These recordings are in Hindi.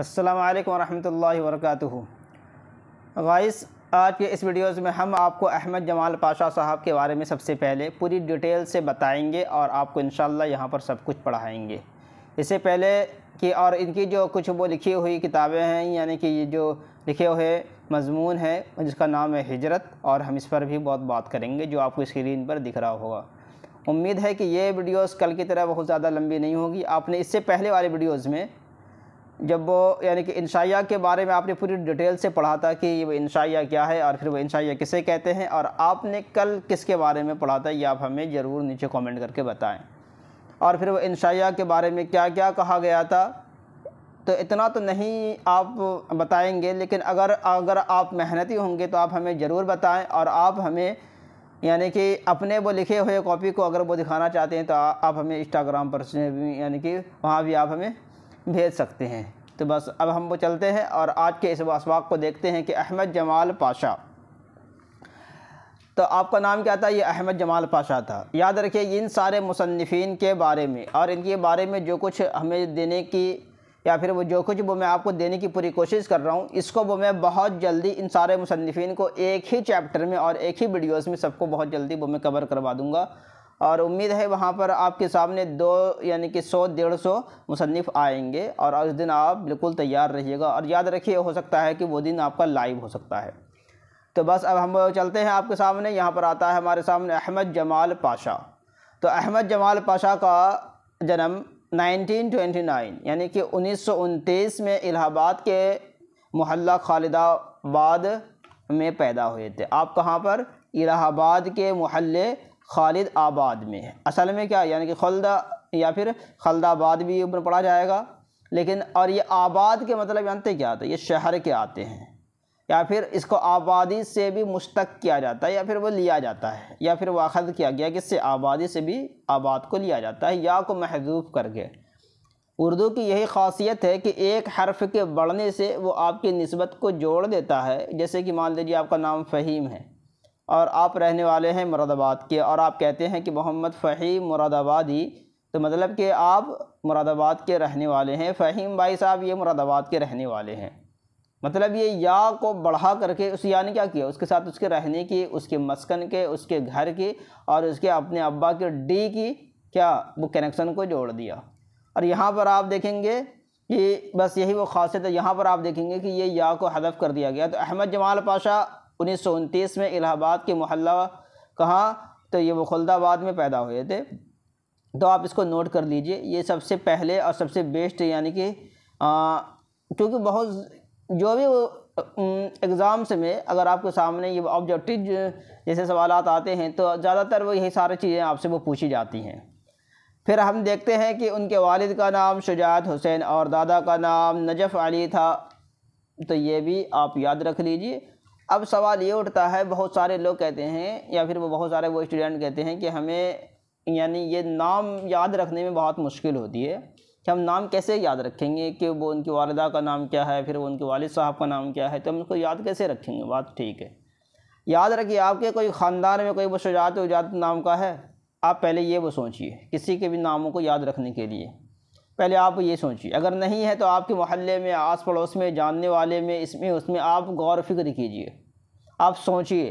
अस्सलाम वालेकुम रहमतुल्लाहि वरकatuह गाइस आज के इस वीडियोज़ में हम आपको अहमद जमाल पाशा साहब के बारे में सबसे पहले पूरी डिटेल से बताएंगे और आपको इन यहाँ पर सब कुछ पढ़ाएंगे इससे पहले कि और इनकी जो कुछ वो लिखी हुई किताबें हैं यानी कि ये जो लिखे हुए मजमून है जिसका नाम है हिजरत और हम इस पर भी बहुत बात करेंगे जो आपको स्क्रीन पर दिख रहा होगा उम्मीद है कि ये वीडियोस कल की तरह बहुत ज़्यादा लंबी नहीं होगी आपने इससे पहले वाले वीडियोस में जब वो यानी कि इंशाया के बारे में आपने पूरी डिटेल से पढ़ा था कि वो इंशाया क्या है और फिर वो इंशाया किसे कहते हैं और आपने कल किसके बारे में पढ़ा था ये आप हमें ज़रूर नीचे कमेंट करके बताएं और फिर वो इंशाया के बारे में क्या क्या कहा गया था तो इतना तो नहीं आप बताएंगे लेकिन अगर अगर आप मेहनती होंगे तो आप हमें ज़रूर बताएँ और आप हमें यानी कि अपने वो लिखे हुए कॉपी को अगर वो दिखाना चाहते हैं तो आप हमें इंस्टाग्राम पर यानी कि वहाँ भी आप हमें भेज सकते हैं तो बस अब हम वो चलते हैं और आज के इस असवाक को देखते हैं कि अहमद जमाल पाशा तो आपका नाम क्या था ये अहमद जमाल पाशा था याद रखिए इन सारे मुसनफिन के बारे में और इनके बारे में जो कुछ हमें देने की या फिर वो जो कुछ वो मैं आपको देने की पूरी कोशिश कर रहा हूँ इसको वो मैं बहुत जल्दी इन सारे मुसनफिन को एक ही चैप्टर में और एक ही वीडियोस में सबको बहुत जल्दी वो मैं कवर करवा दूँगा और उम्मीद है वहाँ पर आपके सामने दो यानी कि सौ डेढ़ सौ मुसनफ़ आएंगे और उस दिन आप बिल्कुल तैयार रहिएगा और याद रखिए हो सकता है कि वो दिन आपका लाइव हो सकता है तो बस अब हम चलते हैं आपके सामने यहाँ पर आता है हमारे सामने अहमद जमाल पाशा तो अहमद जमाल पाशा का जन्म 1929 यानी कि उन्नीस में इलाहाबाद के मोहल्ला खालिदाबाद में पैदा हुए थे आप कहाँ पर इलाहाबाद के मोहल्ले खालिद आबाद में है असल में क्या यानी कि खलदा या फिर खलदाबाद भी ऊपर पढ़ा जाएगा लेकिन और ये आबाद के मतलब जानते क्या आता है ये शहर के आते हैं या फिर इसको आबादी से भी मुश्तक किया जाता है या फिर वो लिया जाता है या फिर वाखद किया गया किससे आबादी से भी आबाद को लिया जाता है या को महदूब करके उर्दू की यही खासियत है कि एक हर्फ के बढ़ने से वो आपकी नस्बत को जोड़ देता है जैसे कि मान लीजिए आपका नाम फ़हीम है और आप रहने वाले हैं मुरादाबाद के और आप कहते हैं कि मोहम्मद फ़हीम मुरादाबादी तो मतलब कि आप मुरादाबाद के रहने वाले हैं फ़हीम भाई साहब ये मुरादाबाद के रहने वाले हैं मतलब ये या को बढ़ा करके उस या ने क्या किया उसके साथ उसके रहने की उसके मस्कन के उसके घर की और उसके अपने अब्बा के डी की क्या वो कनेक्शन को जोड़ दिया और यहाँ पर आप देखेंगे कि बस यही वो खासियत है यहाँ पर आप देखेंगे कि ये या को हदफ कर दिया गया तो अहमद जमाल पाशा उन्नीस में इलाहाबाद के मोहल्ला कहाँ तो ये मुखलदाबाद में पैदा हुए थे तो आप इसको नोट कर लीजिए ये सबसे पहले और सबसे बेस्ट यानी कि क्योंकि बहुत जो भी एग्ज़ाम्स में अगर आपके सामने ये ऑब्जेक्टिव जैसे सवाल आते हैं तो ज़्यादातर वो यही सारी चीज़ें आपसे वो पूछी जाती हैं फिर हम देखते हैं कि उनके वालिद का नाम शुजात हुसैन और दादा का नाम नजफ़ अली था तो ये भी आप याद रख लीजिए अब सवाल ये उठता है बहुत सारे लोग कहते हैं या फिर वो बहुत सारे वो स्टूडेंट कहते हैं कि हमें यानी ये नाम याद रखने में बहुत मुश्किल होती है कि हम नाम कैसे याद रखेंगे कि वो उनकी वालदा का नाम क्या है फिर वो उनके वालिद साहब का नाम क्या है तो हम उसको याद कैसे रखेंगे बात ठीक है याद रखिए आपके कोई ख़ानदान में कोई वो शुजात उजात नाम का है आप पहले ये वो सोचिए किसी के भी नामों को याद रखने के लिए पहले आप ये सोचिए अगर नहीं है तो आपके मोहल्ले में आस पड़ोस में जानने वाले में इसमें उसमें आप गौर फिक्र कीजिए आप सोचिए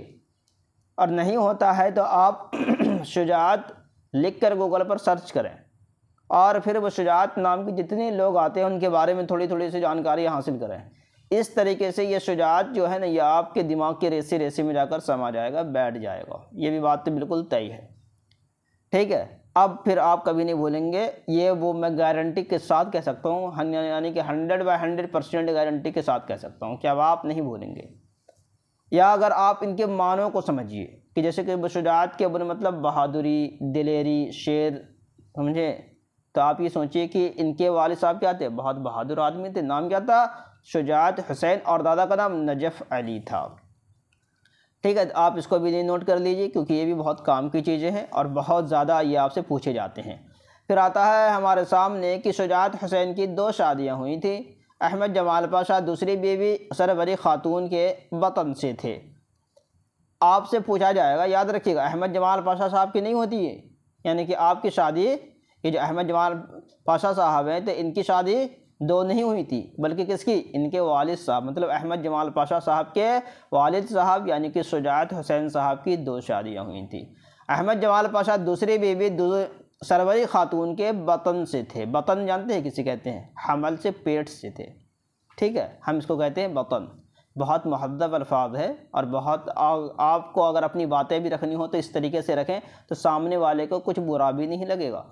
और नहीं होता है तो आप शुजात लिख कर गूगल पर सर्च करें और फिर वो शुजात नाम के जितने लोग आते हैं उनके बारे में थोड़ी थोड़ी सी जानकारी हासिल करें इस तरीके से ये शुजात जो है ना ये आपके दिमाग के रेसे रेसे में जाकर समा जाएगा बैठ जाएगा ये भी बात तो बिल्कुल तय है ठीक है अब फिर आप कभी नहीं भूलेंगे ये वो मैं गारंटी के साथ कह सकता हूँ यानी कि hundred by hundred percent guarantee के साथ कह सकता हूँ कि अब आप नहीं भूलेंगे या अगर आप इनके मानों को समझिए कि जैसे कि बशुजात के बुरे मतलब बहादुरी दिलेरी शेर समझे तो आप ये सोचिए कि इनके वाले साहब क्या थे बहुत बहादुर आदमी थे नाम क्या था शुजात हुसैन और दादा का नाम नजफ़ अली था ठीक है तो आप इसको भी नोट कर लीजिए क्योंकि ये भी बहुत काम की चीज़ें हैं और बहुत ज़्यादा ये आपसे पूछे जाते हैं फिर आता है हमारे सामने कि शुजात हुसैन की दो शादियाँ हुई थी अहमद जमाल पाशा दूसरी बीवी सरवरी खातून के वतन से थे आपसे पूछा जाएगा याद रखिएगा अहमद जमाल पाशा साहब की नहीं होती है यानी कि आपकी शादी ये जो अहमद जमाल पाशा साहब हैं तो इनकी शादी दो नहीं हुई थी बल्कि किसकी इनके वालिद साहब मतलब अहमद जमाल पाशा साहब के वालिद साहब यानी कि शुजात हुसैन साहब की दो शादियाँ हुई थी अहमद जमाल पाशा दूसरी बीबी सरवरी खातून के बतन से थे बतन जानते हैं किसे कहते हैं हमल से पेट से थे ठीक है हम इसको कहते हैं बतन बहुत महदब अल्फाज है और बहुत आ, आपको अगर अपनी बातें भी रखनी हो तो इस तरीके से रखें तो सामने वाले को कुछ बुरा भी नहीं लगेगा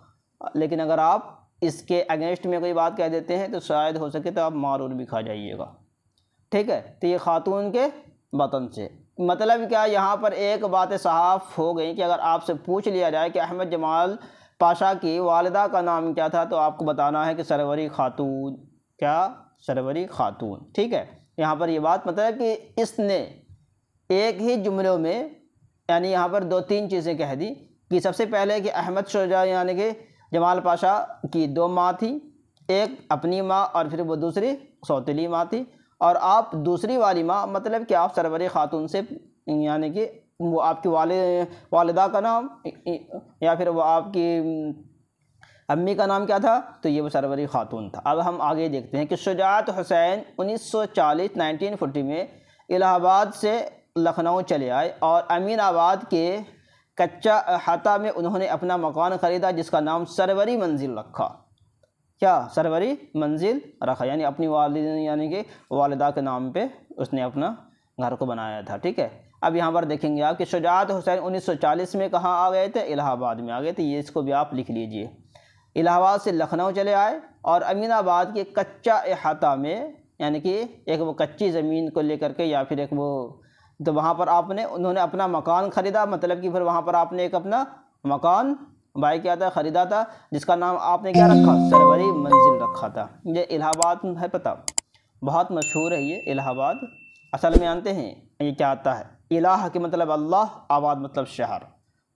लेकिन अगर आप इसके अगेंस्ट में कोई बात कह देते हैं तो शायद हो सके तो आप मारूल भी खा जाइएगा ठीक है तो ये खातून के बतन से मतलब क्या यहाँ पर एक बात साफ़ हो गई कि अगर आपसे पूछ लिया जाए कि अहमद जमाल पाशा की वालदा का नाम क्या था तो आपको बताना है कि सरवरी खातून क्या सरवरी खातून ठीक है यहाँ पर ये बात मतलब कि इसने एक ही जुमलों में यानी यहाँ पर दो तीन चीज़ें कह दी कि सबसे पहले कि अहमद शुजा यानी कि जमाल पाशा की दो माँ थी एक अपनी माँ और फिर वो दूसरी सौतीली माँ थी और आप दूसरी वाली माँ मतलब कि आप सरवर ख़ातून से यानी कि वो आपकी वाले वालदा का नाम या फिर वो आपकी अम्मी का नाम क्या था तो ये वो सरवरी ख़ातून था अब हम आगे देखते हैं कि शुजात हुसैन 1940 1940 में इलाहाबाद से लखनऊ चले आए और अमीनाबाद के कच्चा अहाता में उन्होंने अपना मकान ख़रीदा जिसका नाम सरवरी मंजिल रखा क्या सरवरी मंजिल रखा यानी अपनी वालद यानी कि वालदा के नाम पे उसने अपना घर को बनाया था ठीक है अब यहाँ पर देखेंगे आप कि शुजात हुसैन 1940 में कहाँ आ गए थे इलाहाबाद में आ गए थे ये इसको भी आप लिख लीजिए इलाहाबाद से लखनऊ चले आए और अमीनाबाद के कच्चा अहाता में यानी कि एक वो कच्ची ज़मीन को लेकर के या फिर एक वो तो वहाँ पर आपने उन्होंने अपना मकान ख़रीदा मतलब कि फिर वहाँ पर आपने एक अपना मकान बाय किया था ख़रीदा था जिसका नाम आपने क्या रखा सरवरी मंजिल रखा था ये इलाहाबाद है पता बहुत मशहूर है ये इलाहाबाद असल में जानते हैं ये क्या आता है इलाह के मतलब अल्लाह आबाद मतलब शहर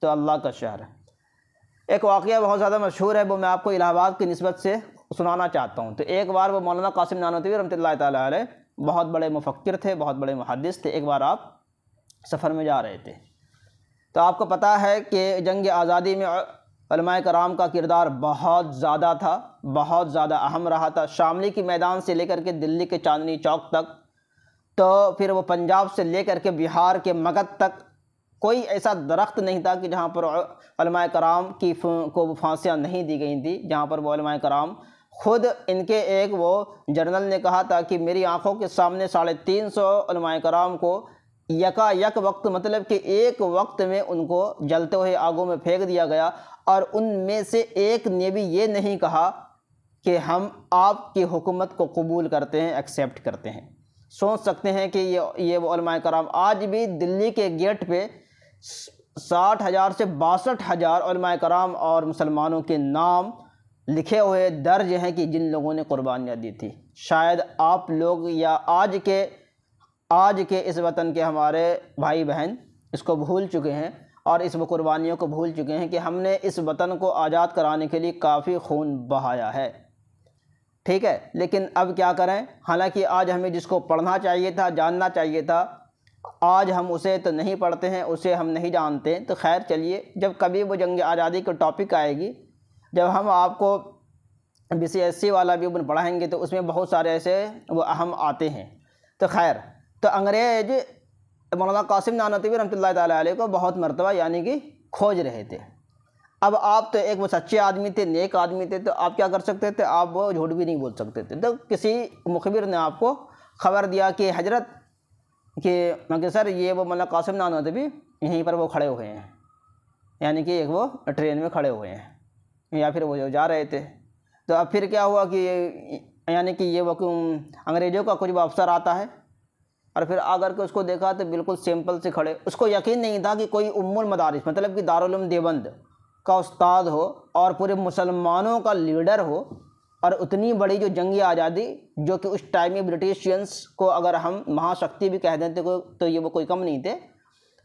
तो अल्लाह का शहर है एक वाक़ बहुत ज़्यादा मशहूर है वो मैं आपको इलाहाबाद की नस्बत से सुनाना चाहता हूँ तो एक बार वो मौलाना कासिम नानवी रमत ला बहुत बड़े मुफक्र थे बहुत बड़े मुहदस थे एक बार आप सफ़र में जा रहे थे तो आपको पता है कि जंग आज़ादी में कराम का किरदार बहुत ज़्यादा था बहुत ज़्यादा अहम रहा था शामली के मैदान से लेकर के दिल्ली के चांदनी चौक तक तो फिर वो पंजाब से लेकर के बिहार के मगध तक कोई ऐसा दरख्त नहीं था कि जहाँ पर कराम की को फांसियाँ नहीं दी गई थी जहाँ पर वो कराम खुद इनके एक वो जर्नल ने कहा था कि मेरी आंखों के सामने साढ़े तीन सौ कराम को यका यक वक्त मतलब कि एक वक्त में उनको जलते हुए आगों में फेंक दिया गया और उनमें से एक ने भी ये नहीं कहा कि हम आपकी हुकूमत को कबूल करते हैं एक्सेप्ट करते हैं सोच सकते हैं कि ये ये वो कराम आज भी दिल्ली के गेट पे साठ हज़ार से बासठ हज़ार कराम और मुसलमानों के नाम लिखे हुए दर्ज हैं कि जिन लोगों ने कुर्बानियाँ दी थी शायद आप लोग या आज के आज के इस वतन के हमारे भाई बहन इसको भूल चुके हैं और इस कुर्बानियों को भूल चुके हैं कि हमने इस वतन को आज़ाद कराने के लिए काफ़ी खून बहाया है ठीक है लेकिन अब क्या करें हालांकि आज हमें जिसको पढ़ना चाहिए था जानना चाहिए था आज हम उसे तो नहीं पढ़ते हैं उसे हम नहीं जानते तो खैर चलिए जब कभी वो जंग आज़ादी का टॉपिक आएगी जब हम आपको बी सी एस सी वाला भी पढ़ाएंगे तो उसमें बहुत सारे ऐसे वो अहम आते हैं तो खैर तो अंग्रेज़ मौलाना कासिम नानतवी रमत ताली को बहुत मरतबा यानी कि खोज रहे थे अब आप तो एक वो सच्चे आदमी थे नेक आदमी थे तो आप क्या कर सकते थे आप वो झूठ भी नहीं बोल सकते थे तो किसी मुखबिर ने आपको ख़बर दिया कि हजरत कि सर ये वो मौलाना कासिम नानतवी यहीं पर वो खड़े हुए हैं यानी कि एक वो ट्रेन में खड़े हुए हैं या फिर वो जो जा रहे थे तो अब फिर क्या हुआ कि यानी कि ये वकीम अंग्रेज़ों का कुछ अफसर आता है और फिर आकर के उसको देखा तो बिल्कुल सिंपल से खड़े उसको यकीन नहीं था कि कोई उमुल मदारस मतलब कि दारुलम देवंद का उस्ताद हो और पूरे मुसलमानों का लीडर हो और उतनी बड़ी जो जंगी आज़ादी जो कि उस टाइम में ब्रिटिशियंस को अगर हम महाशक्ति भी कह देते तो ये वो कोई कम नहीं थे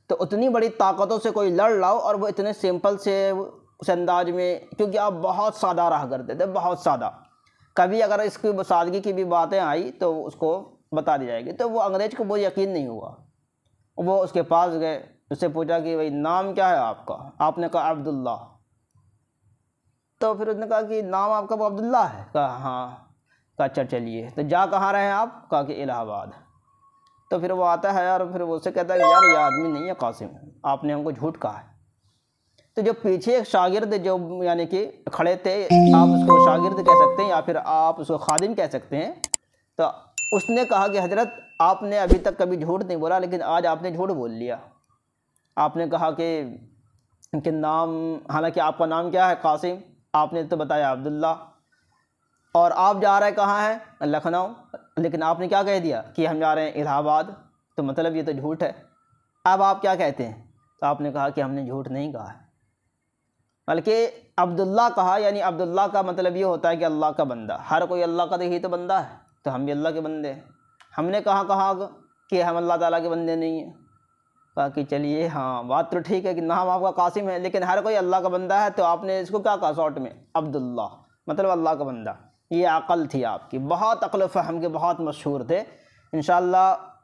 तो उतनी बड़ी ताकतों से कोई लड़ लाओ और वो इतने सिंपल से उस अंदाज में क्योंकि आप बहुत सादा रहा करते थे बहुत सादा कभी अगर इसकी सादगी की भी बातें आई तो उसको बता दी जाएगी तो वो अंग्रेज को वो यकीन नहीं हुआ वो उसके पास गए उससे पूछा कि भाई नाम क्या है आपका आपने कहा अब्दुल्ला तो फिर उसने कहा कि नाम आपका वो अब्दुल्ला है कहा हाँ कहा अच्छा चलिए तो जा कहाँ रहे हैं आप कहा कि इलाहाबाद तो फिर वो आता है और फिर वो उससे कहता है यार ये आदमी नहीं है कासिम आपने हमको झूठ कहा है तो जो पीछे एक शागिर्द जो यानी कि खड़े थे आप उसको शागिर्द कह सकते हैं या फिर आप उसको खादिम कह सकते हैं तो उसने कहा कि हजरत आपने अभी तक कभी झूठ नहीं बोला लेकिन आज आपने झूठ बोल लिया आपने कहा कि इनके नाम हालांकि आपका नाम क्या है कासिम आपने तो बताया अब्दुल्ला और आप जा रहे कहाँ हैं लखनऊ लेकिन आपने क्या कह दिया कि हम जा रहे हैं इलाहाबाद तो मतलब ये तो झूठ है अब आप क्या कहते हैं तो आपने कहा कि हमने झूठ नहीं कहा है बल्कि अब्दुल्ला कहा यानी अब्दुल्ला का मतलब ये होता है कि अल्लाह का बंदा हर कोई अल्लाह का तो ही तो बंदा है तो हम भी अल्लाह के बंदे हैं हमने कहा कहा कि हम अल्लाह ताला के बंदे नहीं हैं बाकी चलिए हाँ बात तो ठीक है कि नाम आपका कासिम है लेकिन हर कोई अल्लाह का बंदा है तो आपने इसको क्या कहा शॉर्ट में अब्दुल्ला मतलब अल्लाह का बंदा ये अक़ल थी आपकी बहुत अक़ल फ़हम के बहुत मशहूर थे इन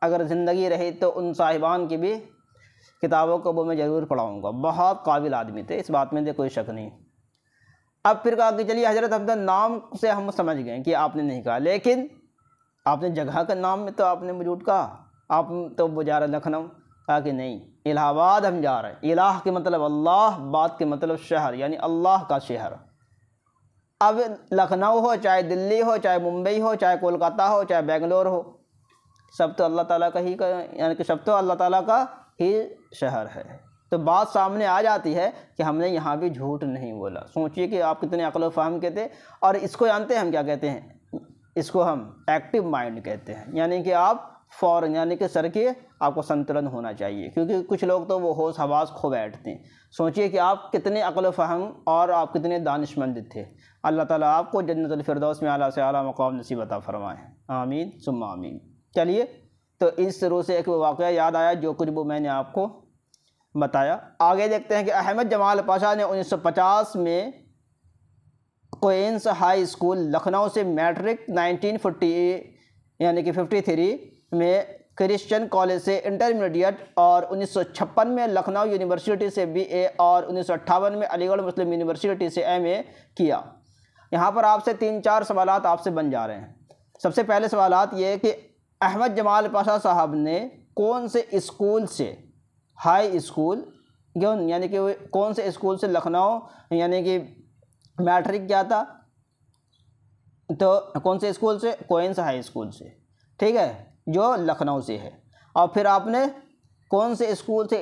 अगर ज़िंदगी रही तो उन साहिबान की भी किताबों को वो मैं ज़रूर पढ़ाऊँगा बहुत काबिल आदमी थे इस बात में तो कोई शक नहीं अब फिर कहा कि चलिए हजरत अपना नाम से हम समझ गए कि आपने नहीं कहा लेकिन आपने जगह का नाम में तो आपने मौजूद कहा आप तो वो जा रहे लखनऊ कहा कि नहीं इलाहाबाद हम जा रहे हैं इलाह के मतलब अल्लाह बात के मतलब शहर यानी अल्लाह का शहर अब लखनऊ हो चाहे दिल्ली हो चाहे मुंबई हो चाहे कोलकाता हो चाहे बेंगलोर हो सब तो अल्लाह ताला का ही का यानी कि सब तो अल्लाह ताला का ही शहर है तो बात सामने आ जाती है कि हमने यहाँ भी झूठ नहीं बोला सोचिए कि आप कितने अकल फाहम के थे और इसको जानते हैं हम क्या कहते हैं इसको हम एक्टिव माइंड कहते हैं यानी कि आप फ़ौरन यानी कि सर के आपको संतुलन होना चाहिए क्योंकि कुछ लोग तो वो होश हवास खो बैठते हैं सोचिए कि आप कितने अकल फ़हम और आप कितने दानशमंद थे अल्लाह ताला आपको फिरदौस में अला से आला मकाम नसीबता फ़रमाएँ आमीन सुम्मा आमीन चलिए तो इस शुरू से एक वाक़ याद आया जो कुछ वो मैंने आपको बताया आगे देखते हैं कि अहमद जमाल पाशा ने 1950 में कोइंस हाई स्कूल लखनऊ से मैट्रिक 1940 यानी कि 53 में क्रिश्चियन कॉलेज से इंटरमीडिएट और 1956 में लखनऊ यूनिवर्सिटी से बीए और उन्नीस में अलीगढ़ मुस्लिम यूनिवर्सिटी से एमए किया यहाँ पर आपसे तीन चार सवाल आपसे बन जा रहे हैं सबसे पहले सवाल ये कि अहमद जमाल पाशा साहब ने कौन से स्कूल से हाई स्कूल क्यों यानी कि कौन से स्कूल से लखनऊ यानी कि मैट्रिक किया था तो कौन से स्कूल से से हाई स्कूल से ठीक है जो लखनऊ से है और फिर आपने कौन से स्कूल से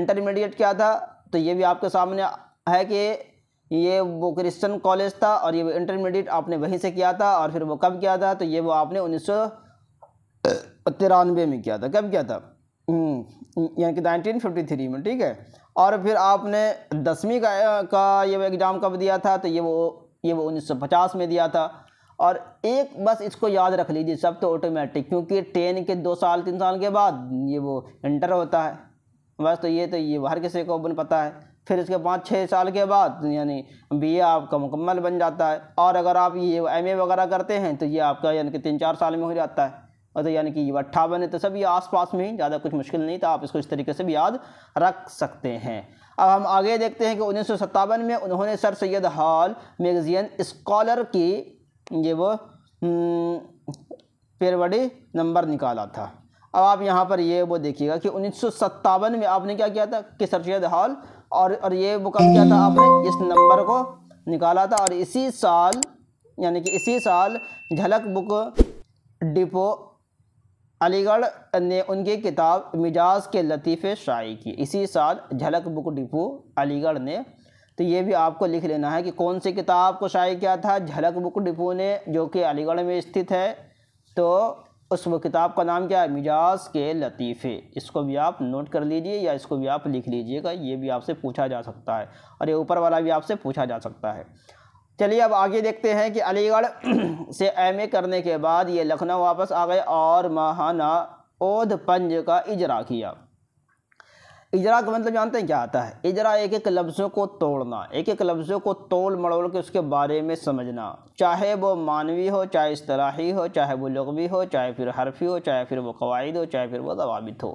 इंटरमीडिएट किया था तो ये भी आपके सामने है कि ये वो क्रिश्चियन कॉलेज था और ये इंटरमीडिएट आपने वहीं से किया था और फिर वो कब किया था तो ये वो आपने उन्नीस तिरानवे में किया था कब किया था हम्म, यानी कि नाइनटीन फिफ्टी थ्री में ठीक है और फिर आपने दसवीं का का ये एग्ज़ाम कब दिया था तो ये वो ये वो उन्नीस सौ पचास में दिया था और एक बस इसको याद रख लीजिए सब तो ऑटोमेटिक क्योंकि टेन के दो साल तीन साल के बाद ये वो इंटर होता है बस तो ये तो ये हर किसी को बन पता है फिर इसके पाँच छः साल के बाद यानी बीए आपका मुकम्मल बन जाता है और अगर आप ये एमए वगैरह करते हैं तो ये आपका यानी कि तीन चार साल में हो जाता है और मतलब यानी कि अट्ठावन है तो सब ये आसपास में ही ज़्यादा कुछ मुश्किल नहीं था आप इसको इस तरीके से भी याद रख सकते हैं अब हम आगे देखते हैं कि उन्नीस में उन्होंने sir Syed hall magazine scholar की ये वो हम्म, पेरवड़ी नंबर निकाला था अब आप यहाँ पर ये वो देखिएगा कि उन्नीस में आपने क्या किया था कि सर सैद हॉल और और ये वो कब किया था आपने इस नंबर को निकाला था और इसी साल यानी कि इसी साल झलक बुक डिपो अलीगढ़ ने उनकी किताब मिजाज के लतीफ़े शाये किए इसी साल झलक बुक डिपो अलीगढ़ ने तो ये भी आपको लिख लेना है कि कौन सी किताब को शाये किया था झलक बुक डिपो ने जो कि अलीगढ़ में स्थित है तो उस वो किताब का नाम क्या है मिजाज के लतीफ़े इसको भी आप नोट कर लीजिए या इसको भी आप लिख लीजिएगा ये भी आपसे पूछा जा सकता है और ये ऊपर वाला भी आपसे पूछा जा सकता है चलिए अब आगे देखते हैं कि अलीगढ़ से एम करने के बाद ये लखनऊ वापस आ गए और महाना ओध पंज का इजरा किया इजरा का मतलब जानते हैं क्या आता है इजरा एक एक लफ्ज़ों को तोड़ना एक एक लफ्ज़ों को तोड़ मड़ोड़ के उसके बारे में समझना चाहे वो मानवी हो चाहे इस हो चाहे वो लगवी हो चाहे फिर हरफी हो चाहे फिर वो कवायद हो चाहे फिर वो जवाबित हो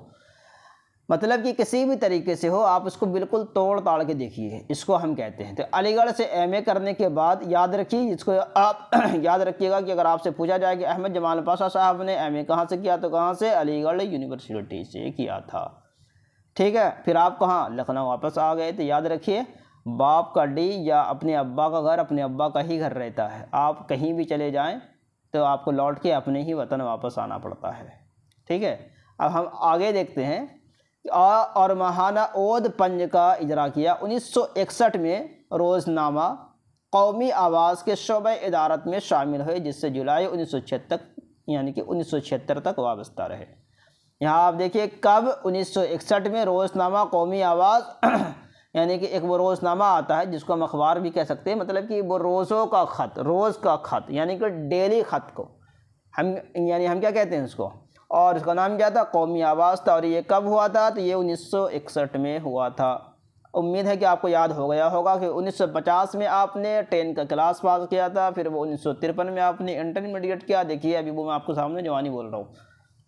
मतलब कि किसी भी तरीके से हो आप उसको बिल्कुल तोड़ ताड़ के देखिए इसको हम कहते हैं तो अलीगढ़ से एमए करने के बाद याद रखिए इसको आप याद रखिएगा कि अगर आपसे पूछा जाए कि अहमद जमाल पाशा साहब ने एमए कहाँ से किया तो कहाँ से अलीगढ़ यूनिवर्सिटी से किया था ठीक है फिर आप कहाँ लखनऊ वापस आ गए तो याद रखिए बाप का डी या अपने अब्बा का घर अपने अब्बा का ही घर रहता है आप कहीं भी चले जाएँ तो आपको लौट के अपने ही वतन वापस आना पड़ता है ठीक है अब हम आगे देखते हैं और महाना ओद पंज का इजरा किया 1961 में रोज़नामा कौमी आवाज़ के शोबे इदारत में शामिल हुए जिससे जुलाई उन्नीस तक यानी कि उन्नीस तक वाबस्ता रहे यहाँ आप देखिए कब 1961 में रोज़नामा कौमी आवाज़ यानी कि एक वो रोज़नामा आता है जिसको हम अखबार भी कह सकते हैं मतलब कि वो रोज़ों का ख़त रोज़ का ख़त यानी कि डेली ख़त को हम यानी हम क्या कहते हैं उसको और इसका नाम क्या था कौमी आवाज़ था और ये कब हुआ था तो ये 1961 में हुआ था उम्मीद है कि आपको याद हो गया होगा कि 1950 में आपने टेन का क्लास पास किया था फिर वो उन्नीस में आपने इंटरमीडिएट किया देखिए अभी वो मैं आपको सामने जवानी बोल रहा हूँ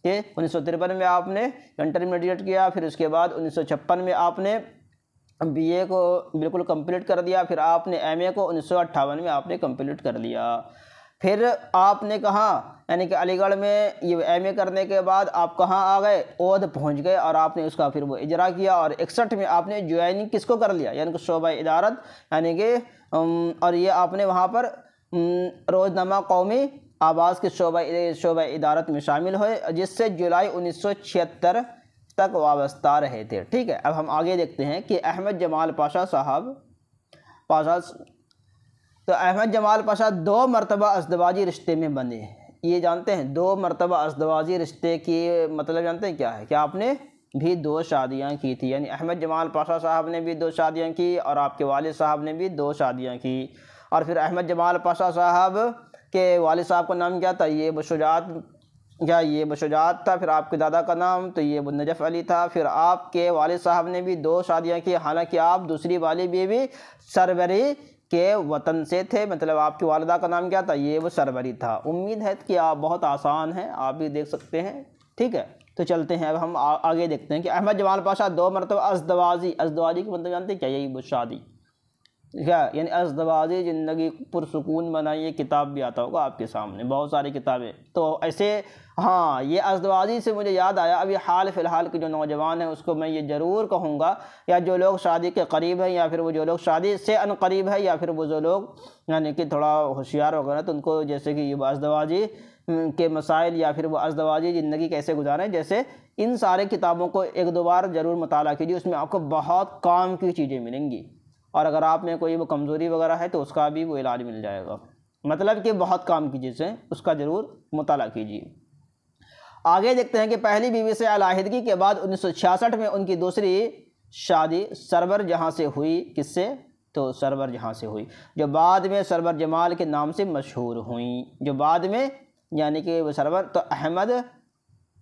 कि उन्नीस में आपने इंटरमीडिएट किया फिर उसके बाद उन्नीस में आपने बीए को बिल्कुल कंप्लीट कर दिया फिर आपने एमए को उन्नीस में आपने कंप्लीट कर दिया फिर आपने कहाँ यानी कि अलीगढ़ में ये एम करने के बाद आप कहाँ आ गए ओध पहुँच गए और आपने उसका फिर वो इजरा किया और इकसठ में आपने ज्वाइनिंग किसको कर लिया यानी कि शोबा इदारत यानी कि और ये आपने वहाँ पर रोज़नामा कौमी आवाज़ के शोबा शोबा इदारत में शामिल हुए जिससे जुलाई उन्नीस सौ छिहत्तर तक वाबस्ता रहे थे ठीक है अब हम आगे देखते हैं कि अहमद जमाल पाशा साहब पाशा तो अहमद जमाल पाशा दो मरतबा असदवाजी रिश्ते में बने हैं ये जानते हैं दो मरतबा असदवाजी रिश्ते की मतलब जानते हैं क्या है क्या आपने भी दो शादियाँ की थी यानी अहमद जमाल पाशा साहब ने भी दो शादियाँ की और आपके वाल साहब ने भी दो शादियाँ की और फिर अहमद जमाल पाशा साहब के वाल साहब का नाम क्या था ये बशुजात क्या ये बशुजात था फिर आपके दादा का नाम तो ये नजफ़ अली था फिर आपके वाल साहब ने भी दो शादियाँ की हालाँकि आप दूसरी वाली बीवी सरवरी के वतन से थे मतलब आपकी वालदा का नाम क्या था ये वो सरवरी था उम्मीद है कि आप बहुत आसान हैं आप भी देख सकते हैं ठीक है तो चलते हैं अब हम आ, आगे देखते हैं कि अहमद जमाल पाशा दो मरतब अजदवाजी अजदवाजी के मतलब जानते हैं क्या यही वो शादी क्या यानी अजदवाजी ज़िंदगी पुरसकून बनाइए किताब भी आता होगा आपके सामने बहुत सारी किताबें तो ऐसे हाँ ये अजदवाजी से मुझे याद आया अभी हाल फ़िलहाल के जो नौजवान हैं उसको मैं ये ज़रूर कहूँगा या जो लोग शादी के करीब हैं या फिर वो जो लोग शादी से अनकरीब है या फिर वो जो लोग यानी कि थोड़ा होशियार वगैरह तो उनको जैसे कि ये अजदवाजी के मसाइल या फिर वो अजदवाजी ज़िंदगी कैसे गुजारें जैसे इन सारे किताबों को एक दो बार ज़रूर मताल कीजिए उसमें आपको बहुत काम की चीज़ें मिलेंगी और अगर आप में कोई वो कमज़ोरी वगैरह है तो उसका भी वो इलाज मिल जाएगा मतलब कि बहुत काम कीजिए उसका ज़रूर मताल कीजिए आगे देखते हैं कि पहली बीवी से अलाहदगी के बाद उन्नीस में उनकी दूसरी शादी सरवर जहाँ से हुई किससे तो सरवर जहाँ से हुई जो बाद में सरवर जमाल के नाम से मशहूर हुई जो बाद में यानी कि वो सरवर तो अहमद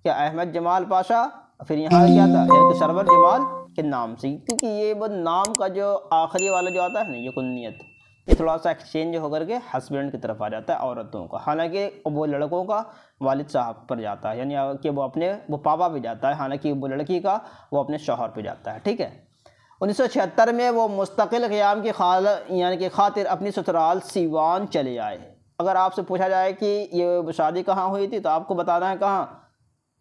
क्या अहमद जमाल पाशा फिर यहाँ क्या था यानी कि सरवर जमाल के नाम से क्योंकि ये वो नाम का जो आखिरी वाला जो आता है ना ये कुन्नीत ये थोड़ा सा एक्सचेंज होकर के हस्बैंड की तरफ आ जाता है औरतों का हालांकि वो लड़कों का वालिद साहब पर जाता है यानी कि वो अपने वो पापा पे जाता है हालांकि वो लड़की का वो अपने शोहर पे जाता है ठीक है उन्नीस में वो मुस्तकिल क़्याम की खाल यानी कि खातिर अपनी ससुराल सीवान चले आए अगर आपसे पूछा जाए कि ये शादी कहाँ हुई थी तो आपको बताना है कहाँ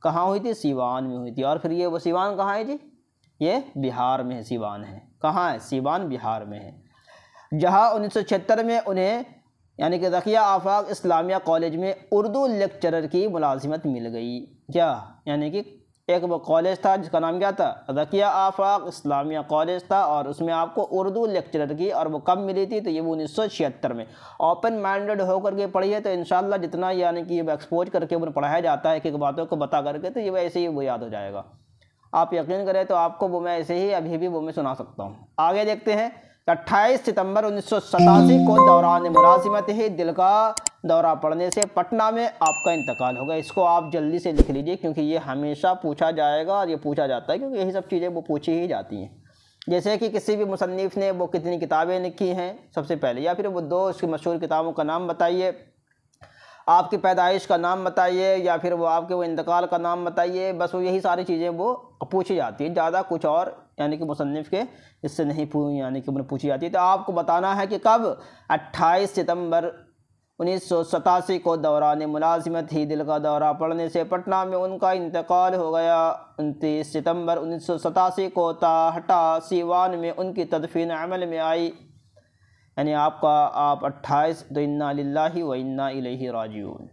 कहाँ हुई थी सीवान में हुई थी और फिर ये वो सीवान कहाँ है जी ये बिहार में है सीवान है कहाँ है सीवान बिहार में है जहां उन्नीस में उन्हें यानी कि रखिया आफाक इस्लामिया कॉलेज में उर्दू लेक्चरर की मुलाजमत मिल गई क्या यानी कि एक वो कॉलेज था जिसका नाम क्या था रकिया आफाक इस्लामिया कॉलेज था और उसमें आपको उर्दू लेक्चरर की और वो कब मिली थी तो ये वो उन्नीस सौ छिहत्तर में ओपन माइंडेड होकर के पढ़ी है तो इन जितना यानी कि ये एक्सपोज करके उन्हें पढ़ाया जाता है एक एक बातों को बता करके तो ये वैसे ही वो याद हो जाएगा आप यकीन करें तो आपको वो मैं ऐसे ही अभी भी वो मैं सुना सकता हूँ आगे देखते हैं अट्ठाईस सितंबर उन्नीस को दौरान मुलाजिमत ही दिल का दौरा पड़ने से पटना में आपका इंतकाल होगा इसको आप जल्दी से लिख लीजिए क्योंकि ये हमेशा पूछा जाएगा और ये पूछा जाता है क्योंकि यही सब चीज़ें वो पूछी ही जाती हैं जैसे कि किसी भी मुसनफ़ ने वो कितनी किताबें लिखी हैं सबसे पहले या फिर वो दो उसकी मशहूर किताबों का नाम बताइए आपकी पैदाइश का नाम बताइए या फिर वो आपके वो इंतकाल का नाम बताइए बस वो यही सारी चीज़ें वो पूछी जाती है ज़्यादा कुछ और यानी कि मुसनफ़ के इससे नहीं यानी कि उन्हें पूछी जाती है तो आपको बताना है कि कब अट्ठाईस सितम्बर उन्नीस सौ सतासी को दौरान मुलाजमत ही दिल का दौरा पड़ने से पटना में उनका इंतकाल हो गया उनतीस सितंबर उन्नीस सौ सतासी को ताहटा सीवान में उनकी तदफीन अमल में आई यानी आपका आप अट्ठाईस तो इन्ना लाही व इन्ना राजून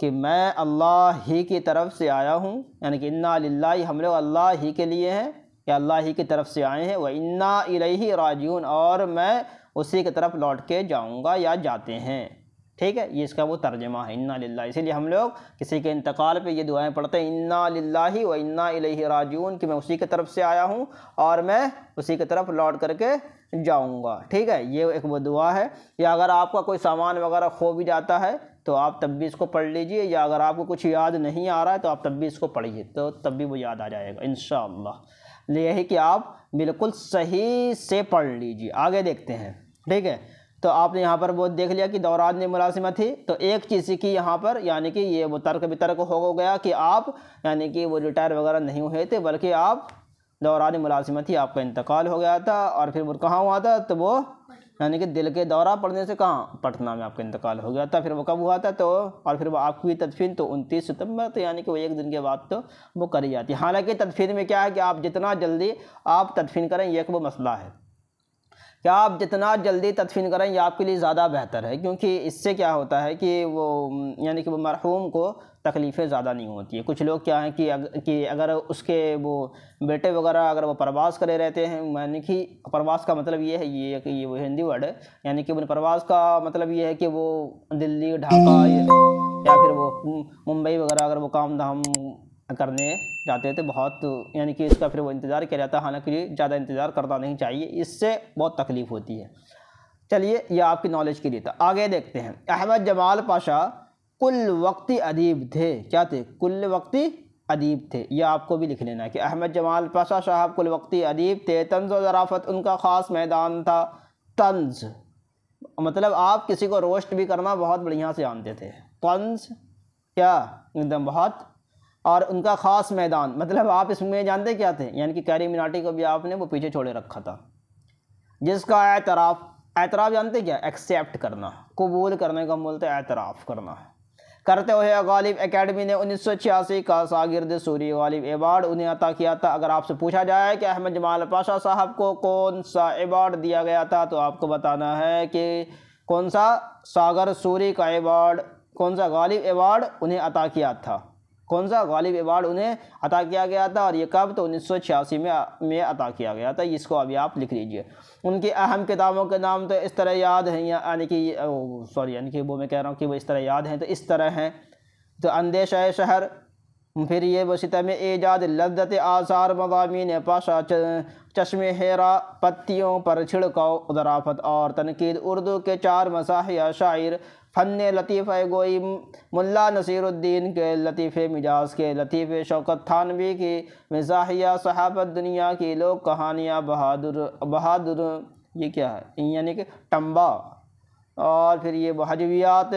कि मैं अल्लाह ही की तरफ से आया हूँ यानी कि इन्ना हम लोग अल्लाह ही के लिए हैं कि अल्लाह ही की तरफ से आए हैं व इन्ना इलही राजून और मैं उसी की तरफ लौट के जाऊँगा या जाते हैं ठीक है ये इसका वो तर्जमा है इन्ना ला इसीलिए हम लोग किसी के इंतकाल पे ये दुआएं पढ़ते हैं इन्ना लिल्लाही व इन्ना इलही राजून कि मैं उसी की तरफ से आया हूँ और मैं उसी की तरफ लौट करके जाऊँगा ठीक है ये एक वो दुआ है या अगर आपका कोई सामान वगैरह खो भी जाता है तो आप तब भी इसको पढ़ लीजिए या अगर आपको कुछ याद नहीं आ रहा है तो आप तब भी इसको पढ़िए तो तब भी वो याद आ जाएगा इन यही है कि आप बिल्कुल सही से पढ़ लीजिए आगे देखते हैं ठीक है तो आपने यहाँ पर वो देख लिया कि दौरान मुलाजिमत थी तो एक चीज़ की यहाँ पर यानी कि ये वो तर्क वितर्क हो गया कि आप यानी कि वो रिटायर वगैरह नहीं हुए थे बल्कि आप दौरान मुलाजिमत ही आपका इंतकाल हो गया था और फिर वो कहाँ हुआ था तो वो यानी कि दिल के दौरा पड़ने से कहाँ पटना में आपका इंतकाल हो गया था फिर वो कब हुआ था तो और फिर वो आपकी तदफीन तो उनतीस सितंबर तो यानी कि वो एक दिन के बाद तो वो करी जाती है हालांकि तदफीन में क्या है कि आप जितना जल्दी आप तदफीन करें यह एक वो मसला है कि आप जितना जल्दी तदफीन करें यह आपके लिए ज़्यादा बेहतर है क्योंकि इससे क्या होता है कि वो यानी कि वो मरहूम को तकलीफ़ें ज़्यादा नहीं होती है कुछ लोग क्या हैं कि अग, कि अगर उसके वो बेटे वगैरह अगर वो प्रवास करे रहते हैं यानी कि प्रवास का मतलब ये है ये कि ये वो हिंदी वर्ड है यानी कि प्रवास का मतलब ये है कि वो दिल्ली ढाका या फिर वो मुंबई वगैरह अगर वो काम धाम करने जाते थे बहुत यानी कि इसका फिर वो इंतज़ार किया जाता है हालांकि ज़्यादा इंतज़ार करना नहीं चाहिए इससे बहुत तकलीफ़ होती है चलिए यह आपकी नॉलेज के लिए था आगे देखते हैं अहमद जमाल पाशा कुल वक्ती अदीब थे क्या थे कुल वक्ती अदीब थे यह आपको भी लिख लेना है कि अहमद जमाल पाशा साहब कुल वक्ती अदीब थे तंज व ज़राफ़त उनका ख़ास मैदान था तंज मतलब आप किसी को रोस्ट भी करना बहुत बढ़िया से जानते थे तंज क्या एकदम बहुत और उनका ख़ास मैदान मतलब आप इसमें जानते क्या थे यानी कि कैरी मिनाटी को भी आपने वो पीछे छोड़े रखा था जिसका एतराफ़ एतराफ़ जानते क्या एक्सेप्ट करना कबूल करने का बोलते एतराफ़ करना करते हुए गालिब एकेडमी ने उन्नीस सौ छियासी का सागिरद सूरी गालिब एवार्ड उन्हें अता किया था अगर आपसे पूछा जाए कि अहमद जमाल पाशा साहब को कौन सा एवार्ड दिया गया था तो आपको बताना है कि कौन सा सागर सूरी का एवार्ड कौन सा गालिब एवार्ड उन्हें अता किया था कौन सा गालिब अवार्ड उन्हें अता किया गया था और ये कब तो उन्नीस में में अता किया गया था इसको अभी आप लिख लीजिए उनकी अहम किताबों के नाम तो इस तरह याद हैं यानी कि सॉरी यानी कि वो मैं कह रहा हूँ कि वो इस तरह याद हैं तो इस तरह हैं तो है शहर फिर ये सितम एजाद लद्दत आसार मजामी पाशा चश्मे हेरा पत्तियों पर छिड़काव उदराफत और तनकीद उर्दू के चार मसाहिया शायर फ़न लतीफ़ गोई मुल्ला नसीरुद्दीन के लतीफ़ मिजाज के लतीफ़ शौकत थानवी की मिजाहिया सहाबत दुनिया की लोक कहानियाँ बहादुर बहादुर ये क्या है यानी कि टम्बा और फिर ये हजवियात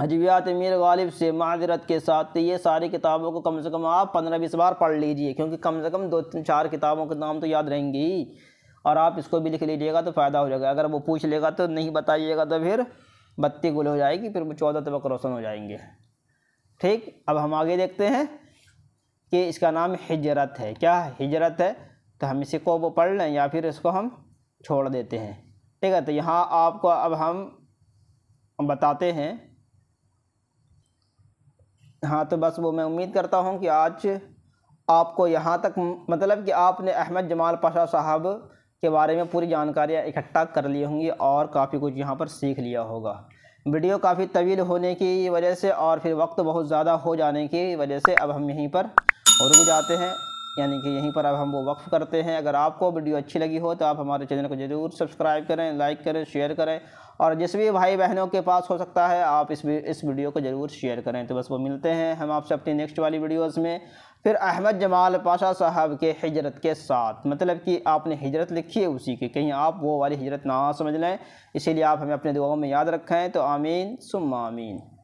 हजवियात मीर गालिब से माजरत के साथ ये सारी किताबों को कम से कम आप पंद्रह बीस बार पढ़ लीजिए क्योंकि कम से कम दो तीन चार किताबों के नाम तो याद रहेंगी और आप इसको भी लिख लीजिएगा तो फ़ायदा हो जाएगा अगर वो पूछ लेगा तो नहीं बताइएगा तो फिर बत्ती गुल हो जाएगी फिर चौदह तबक रोशन हो जाएंगे ठीक अब हम आगे देखते हैं कि इसका नाम हिजरत है क्या हिजरत है तो हम इसी को वो पढ़ लें या फिर इसको हम छोड़ देते हैं ठीक है तो यहाँ आपको अब हम बताते हैं हाँ तो बस वो मैं उम्मीद करता हूँ कि आज आपको यहाँ तक मतलब कि आपने अहमद जमाल पाशा साहब के बारे में पूरी जानकारियाँ इकट्ठा कर ली होंगी और काफ़ी कुछ यहाँ पर सीख लिया होगा वीडियो काफ़ी तवील होने की वजह से और फिर वक्त बहुत ज़्यादा हो जाने की वजह से अब हम यहीं पर रुक जाते हैं यानी कि यहीं पर अब हम वो वक्फ़ करते हैं अगर आपको वीडियो अच्छी लगी हो तो आप हमारे चैनल को ज़रूर सब्सक्राइब करें लाइक करें शेयर करें और जिस भी भाई बहनों के पास हो सकता है आप इस इस वीडियो को ज़रूर शेयर करें तो बस वो मिलते हैं हम आपसे अपनी नेक्स्ट वाली वीडियोस में फिर अहमद जमाल पाशा साहब के हिजरत के साथ मतलब कि आपने हजरत लिखी है उसी की कहीं आप वो वाली हिजरत ना समझ लें इसीलिए आप हमें अपने दुआओं में याद रखें तो आमीन सुम आमीन